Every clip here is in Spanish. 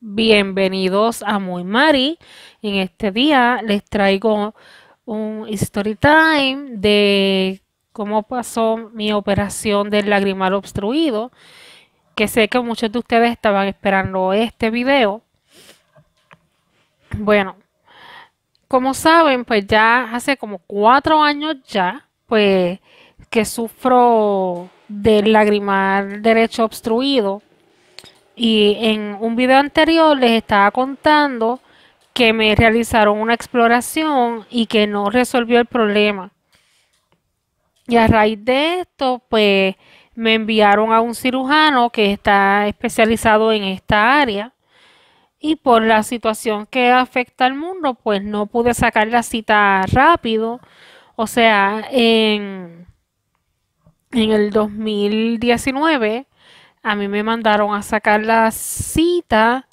Bienvenidos a Muy Mari. En este día les traigo un story time de cómo pasó mi operación del lagrimal obstruido que sé que muchos de ustedes estaban esperando este video. Bueno, como saben, pues ya hace como cuatro años ya, pues que sufro del lagrimal derecho obstruido. Y en un video anterior les estaba contando que me realizaron una exploración y que no resolvió el problema. Y a raíz de esto, pues me enviaron a un cirujano que está especializado en esta área y por la situación que afecta al mundo, pues no pude sacar la cita rápido. O sea, en, en el 2019 a mí me mandaron a sacar la cita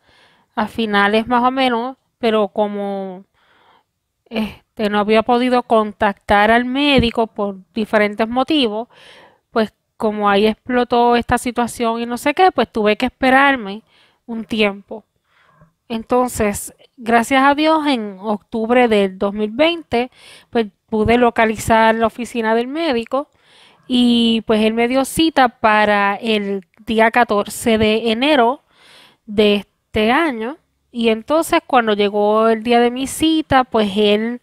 a finales más o menos, pero como este, no había podido contactar al médico por diferentes motivos, como ahí explotó esta situación y no sé qué, pues tuve que esperarme un tiempo. Entonces, gracias a Dios, en octubre del 2020, pues pude localizar la oficina del médico y pues él me dio cita para el día 14 de enero de este año. Y entonces cuando llegó el día de mi cita, pues él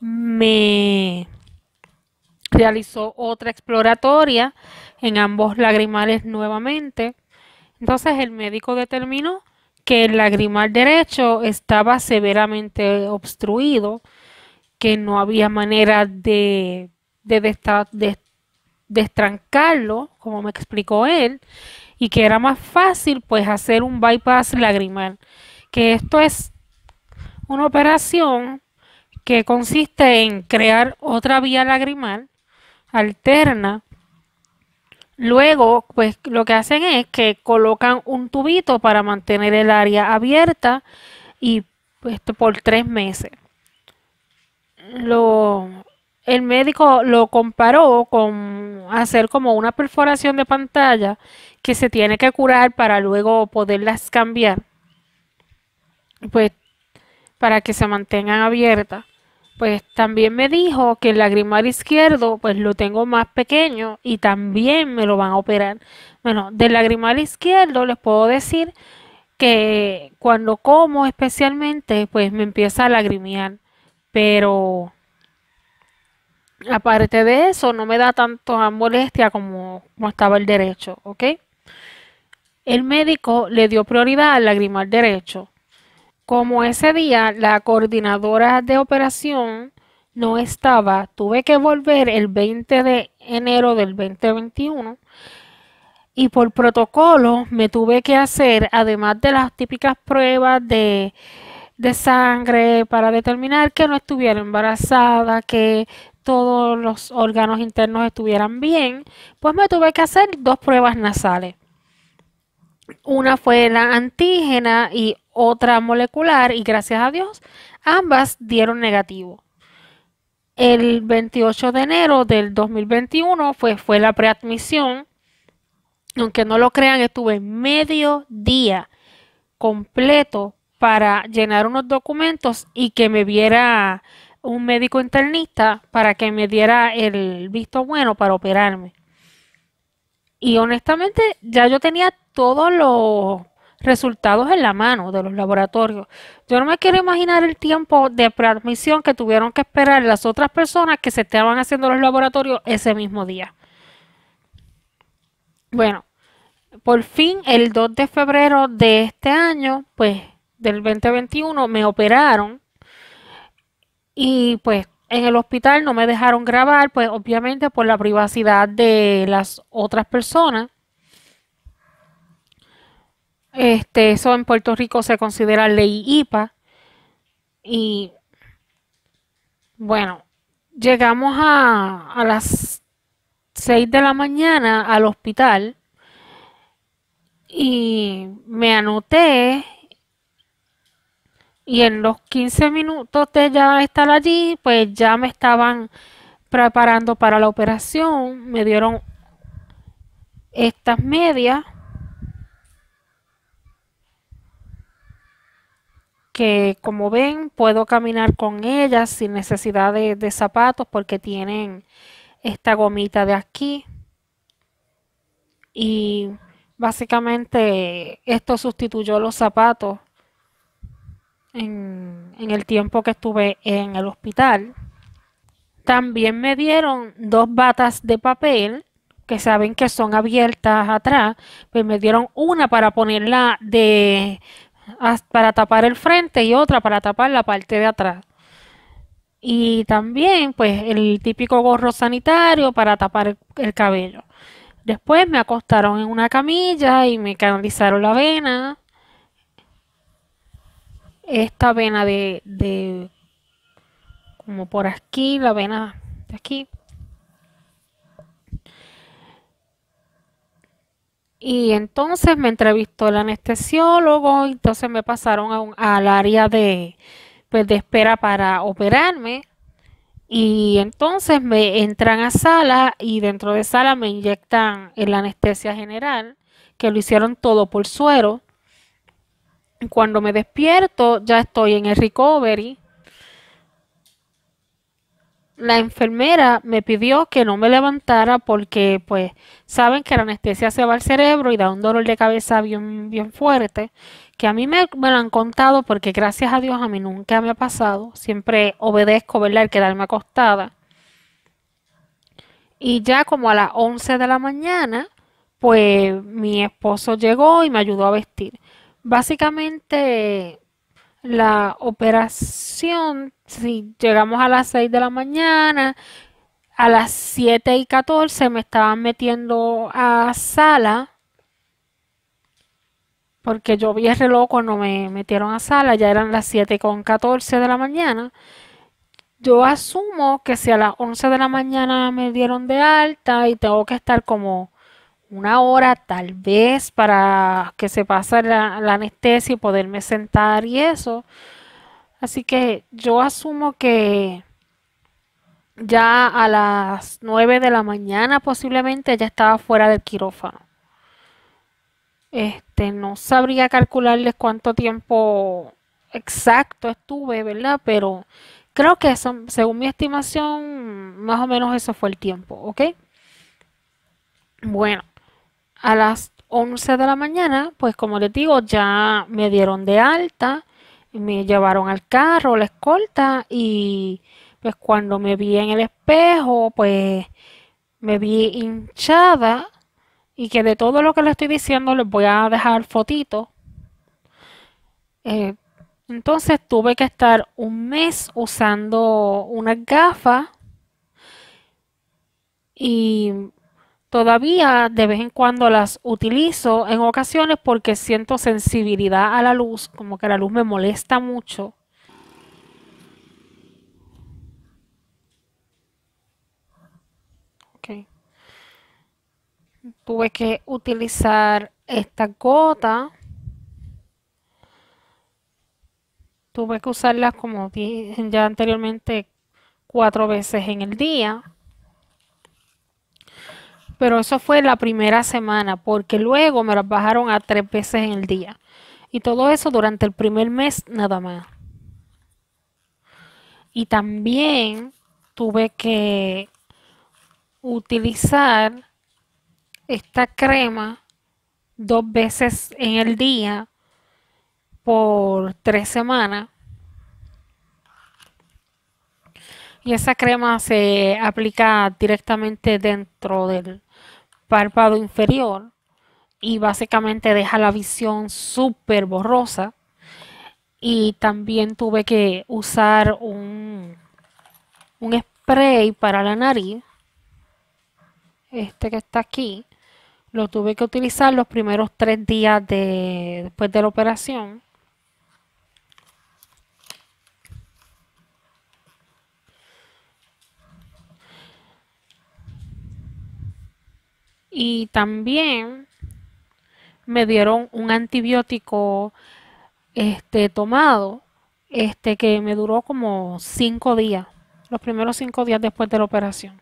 me realizó otra exploratoria en ambos lagrimales nuevamente. Entonces el médico determinó que el lagrimal derecho estaba severamente obstruido, que no había manera de, de, de destrancarlo, como me explicó él, y que era más fácil pues hacer un bypass lagrimal, que esto es una operación que consiste en crear otra vía lagrimal alterna. Luego, pues lo que hacen es que colocan un tubito para mantener el área abierta y pues, por tres meses. el médico lo comparó con hacer como una perforación de pantalla que se tiene que curar para luego poderlas cambiar, pues para que se mantengan abiertas pues también me dijo que el lagrimal izquierdo pues lo tengo más pequeño y también me lo van a operar. Bueno, del lagrimal izquierdo les puedo decir que cuando como especialmente pues me empieza a lagrimear, pero aparte de eso no me da tanto molestia como, como estaba el derecho, ¿ok? El médico le dio prioridad al lagrimal derecho como ese día la coordinadora de operación no estaba, tuve que volver el 20 de enero del 2021 y por protocolo me tuve que hacer, además de las típicas pruebas de, de sangre para determinar que no estuviera embarazada, que todos los órganos internos estuvieran bien, pues me tuve que hacer dos pruebas nasales. Una fue la antígena y otra molecular y gracias a Dios ambas dieron negativo. El 28 de enero del 2021 fue, fue la preadmisión. Aunque no lo crean, estuve medio día completo para llenar unos documentos y que me viera un médico internista para que me diera el visto bueno para operarme. Y honestamente, ya yo tenía todos los resultados en la mano de los laboratorios. Yo no me quiero imaginar el tiempo de preadmisión que tuvieron que esperar las otras personas que se estaban haciendo los laboratorios ese mismo día. Bueno, por fin el 2 de febrero de este año, pues del 2021, me operaron y pues en el hospital no me dejaron grabar, pues obviamente por la privacidad de las otras personas. Este, eso en Puerto Rico se considera ley IPA. Y bueno, llegamos a, a las 6 de la mañana al hospital y me anoté y en los 15 minutos de ya estar allí, pues ya me estaban preparando para la operación, me dieron estas medias que como ven puedo caminar con ellas sin necesidad de, zapatos porque tienen esta gomita de aquí y básicamente esto sustituyó los zapatos en, en, el tiempo que estuve en el hospital. También me dieron dos batas de papel que saben que son abiertas atrás, pues me dieron una para ponerla de para tapar el frente y otra para tapar la parte de atrás. Y también pues el típico gorro sanitario para tapar el, cabello. Después me acostaron en una camilla y me canalizaron la vena. Esta vena de como por aquí, la vena de aquí. Y entonces me entrevistó el anestesiólogo, entonces me pasaron a al área de, pues, de espera para operarme. Y entonces me entran a sala y dentro de sala me inyectan la anestesia general, que lo hicieron todo por suero. Cuando me despierto ya estoy en el recovery la enfermera me pidió que no me levantara porque pues saben que la anestesia se va al cerebro y da un dolor de cabeza bien, bien fuerte, que a mí me, lo han contado porque gracias a Dios a mí nunca me ha pasado, siempre obedezco, ¿verdad?, el quedarme acostada. Y ya como a las 11 de la mañana, pues mi esposo llegó y me ayudó a vestir. Básicamente la operación, si llegamos a las 6 de la mañana, a las 7 y 14 me estaban metiendo a sala, porque yo vi el reloj cuando me metieron a sala, ya eran las 7 con 14 de la mañana. Yo asumo que si a las 11 de la mañana me dieron de alta y tengo que estar como una hora tal vez para que se pase la, anestesia y poderme sentar y eso. Así que yo asumo que ya a las 9 de la mañana posiblemente ya estaba fuera del quirófano. Este, no sabría calcularles cuánto tiempo exacto estuve, ¿verdad? Pero creo que según mi estimación, más o menos eso fue el tiempo, ¿ok? Bueno, a las 11 de la mañana, pues como les digo, ya me dieron de alta, me llevaron al carro, la escolta y pues cuando me vi en el espejo, pues me vi hinchada y que de todo lo que les estoy diciendo les voy a dejar fotito. Eh, entonces tuve que estar un mes usando una gafas y Todavía de vez en cuando las utilizo en ocasiones porque siento sensibilidad a la luz, como que la luz me molesta mucho. Tuve que utilizar esta gota. Tuve que usarlas como dije ya anteriormente cuatro veces en el día. Pero eso fue la primera semana, porque luego me las bajaron a tres veces en el día. Y todo eso durante el primer mes nada más. Y también tuve que utilizar esta crema dos veces en el día por tres semanas Y esa crema se aplica directamente dentro del párpado inferior y básicamente deja la visión súper borrosa. Y también tuve que usar un, un spray para la nariz. Este que está aquí. Lo tuve que utilizar los primeros tres días después de la operación Y también me dieron un antibiótico este, tomado este, que me duró como cinco días, los primeros cinco días después de la operación.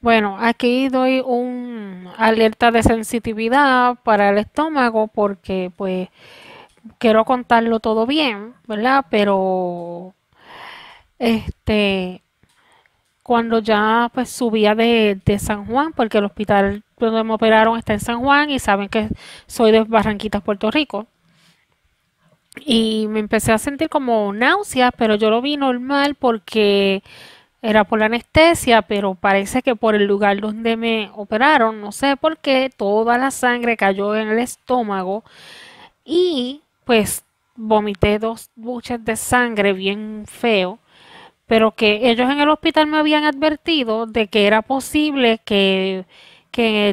Bueno, aquí doy un alerta de sensitividad para el estómago porque pues quiero contarlo todo bien, ¿verdad? Pero este cuando ya pues subía de, San Juan, porque el hospital donde me operaron está en San Juan y saben que soy de Barranquitas, Puerto Rico. Y me empecé a sentir como náuseas, pero yo lo vi normal porque era por la anestesia, pero parece que por el lugar donde me operaron, no sé por qué, toda la sangre cayó en el estómago y pues vomité dos buches de sangre bien feo pero que ellos en el hospital me habían advertido de que era posible que,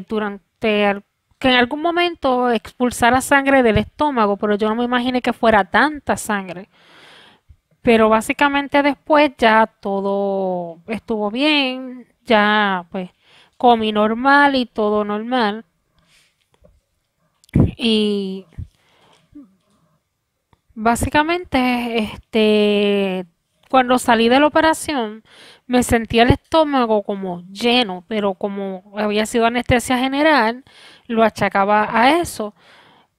durante que en algún momento expulsara sangre del estómago, pero yo no me imaginé que fuera tanta sangre. Pero básicamente después ya todo estuvo bien, ya pues comí normal y todo normal. Y básicamente este cuando salí de la operación, me sentía el estómago como lleno, pero como había sido anestesia general, lo achacaba a eso.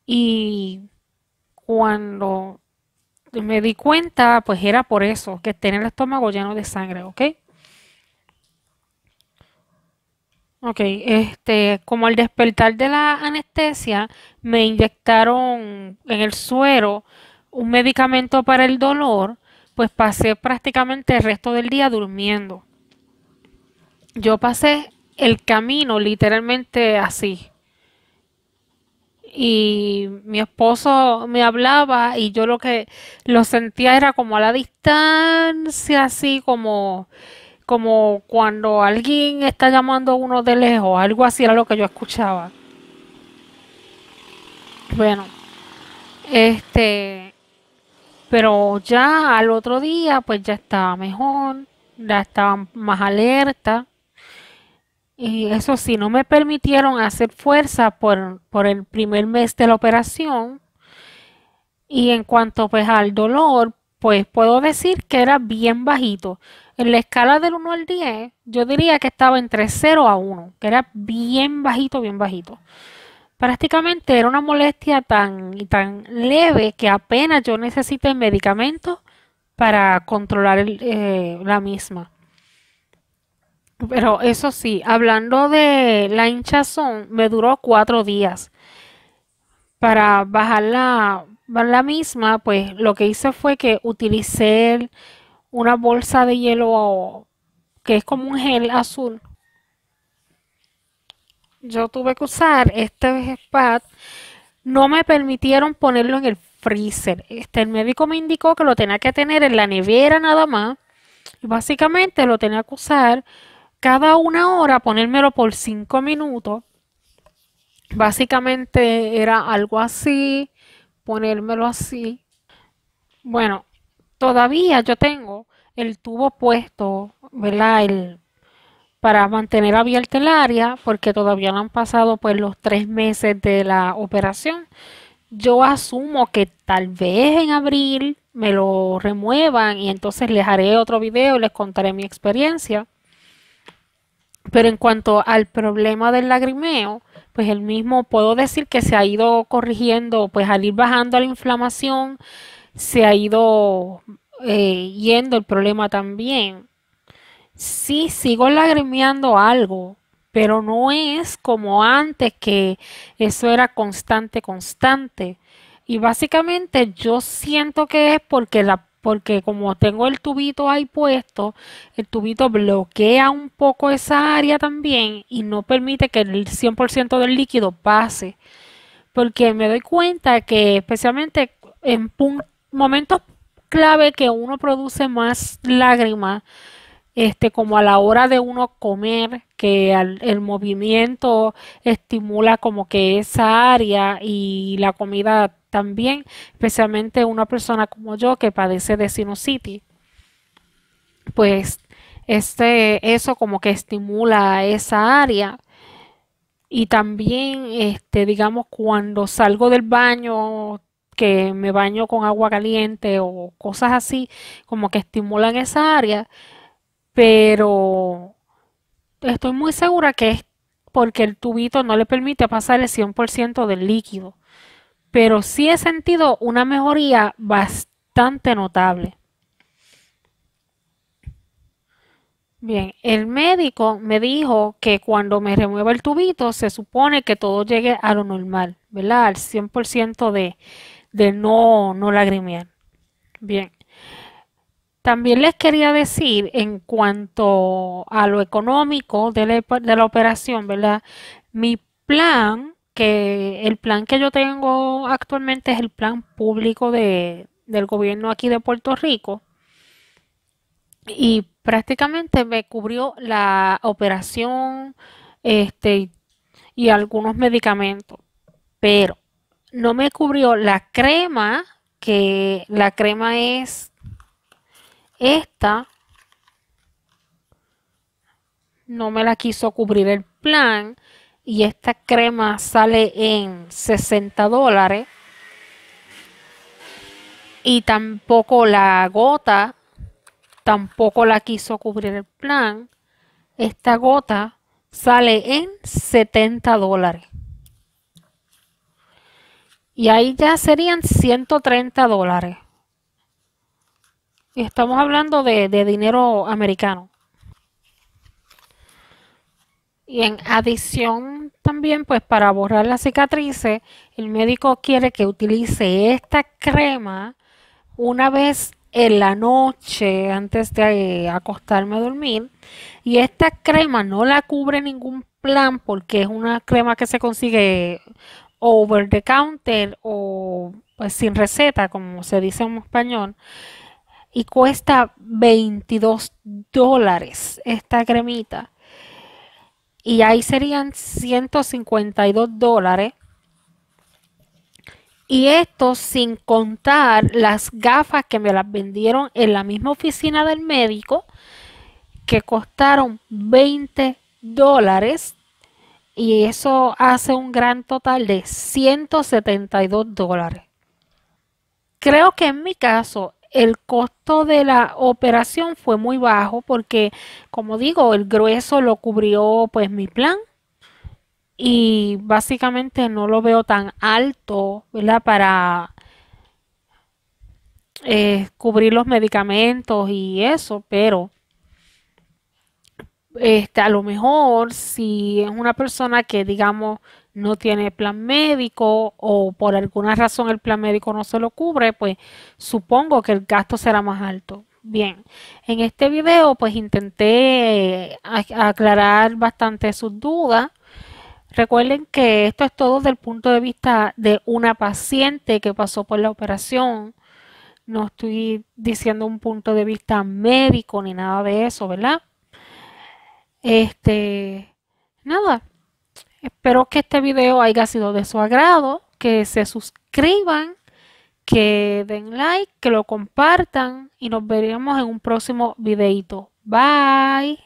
Y cuando me di cuenta, pues era por eso, que tenía el estómago lleno de sangre, ¿ok? Ok, este, como al despertar de la anestesia, me inyectaron en el suero un medicamento para el dolor pues pasé prácticamente el resto del día durmiendo. Yo pasé el camino literalmente así. Y mi esposo me hablaba y yo lo que lo sentía era como a la distancia, así como como cuando alguien está llamando a uno de lejos, algo así era lo que yo escuchaba. Bueno, este pero ya al otro día, pues ya estaba mejor, ya estaba más alerta. Y eso sí, no me permitieron hacer fuerza por, el primer mes de la operación. Y en cuanto pues al dolor, pues puedo decir que era bien bajito. En la escala del 1 al 10, yo diría que estaba entre 0 a 1, que era bien bajito, bien bajito. Prácticamente era una molestia tan y tan leve que apenas yo necesité medicamentos para controlar eh, la misma. Pero eso sí, hablando de la hinchazón, me duró cuatro días. Para bajar la, la misma, pues lo que hice fue que utilicé una bolsa de hielo que es como un gel azul yo tuve que usar este pad, no me permitieron ponerlo en el freezer. Este, el médico me indicó que lo tenía que tener en la nevera nada más. Y básicamente lo tenía que usar cada una hora, ponérmelo por cinco minutos. Básicamente era algo así, ponérmelo así. Bueno, todavía yo tengo el tubo puesto, ¿verdad? El, para mantener abierta el área porque todavía no han pasado pues los tres meses de la operación. Yo asumo que tal vez en abril me lo remuevan y entonces les haré otro video y les contaré mi experiencia. Pero en cuanto al problema del lagrimeo, pues el mismo puedo decir que se ha ido corrigiendo, pues al ir bajando la inflamación, se ha ido eh, yendo el problema también sí sigo lagrimeando algo, pero no es como antes que eso era constante, constante. Y básicamente yo siento que es porque la porque como tengo el tubito ahí puesto, el tubito bloquea un poco esa área también y no permite que el 100% del líquido pase. Porque me doy cuenta que especialmente en momentos clave que uno produce más lágrimas, este, como a la hora de uno comer, que el movimiento estimula como que esa área y la comida también, especialmente una persona como yo que padece de sinusitis. Pues este, eso como que estimula esa área. Y también, este, digamos, cuando salgo del baño, que me baño con agua caliente o cosas así, como que estimulan esa área, pero estoy muy segura que es porque el tubito no le permite pasar el 100% del líquido, pero sí he sentido una mejoría bastante notable. Bien, el médico me dijo que cuando me remueva el tubito se supone que todo llegue a lo normal, ¿verdad? Al 100% de, de no, no lagrimear. Bien. También les quería decir en cuanto a lo económico de la, operación, ¿verdad? Mi plan, que el plan que yo tengo actualmente es el plan público del gobierno aquí de Puerto Rico. Y prácticamente me cubrió la operación este, y algunos medicamentos, pero no me cubrió la crema, que la crema es esta no me la quiso cubrir el plan y esta crema sale en 60 dólares y tampoco la gota tampoco la quiso cubrir el plan esta gota sale en 70 dólares y ahí ya serían 130 dólares estamos hablando de, dinero americano. Y en adición también, pues para borrar las cicatrices, el médico quiere que utilice esta crema una vez en la noche antes de eh, acostarme a dormir. Y esta crema no la cubre ningún plan porque es una crema que se consigue over the counter o pues, sin receta, como se dice en español y cuesta 22 dólares esta cremita. Y ahí serían 152 dólares. Y esto sin contar las gafas que me las vendieron en la misma oficina del médico, que costaron 20 dólares. Y eso hace un gran total de 172 dólares. Creo que en mi caso el costo de la operación fue muy bajo porque, como digo, el grueso lo cubrió pues mi plan y básicamente no lo veo tan alto, ¿verdad? Para eh, cubrir los medicamentos y eso, pero este, a lo mejor si es una persona que digamos no tiene plan médico o por alguna razón el plan médico no se lo cubre, pues supongo que el gasto será más alto. Bien, en este video pues intenté aclarar bastante sus dudas. Recuerden que esto es todo desde el punto de vista de una paciente que pasó por la operación. No estoy diciendo un punto de vista médico ni nada de eso, ¿verdad? Este, nada, Espero que este video haya sido de su agrado, que se suscriban, que den like, que lo compartan y nos veremos en un próximo videito. Bye.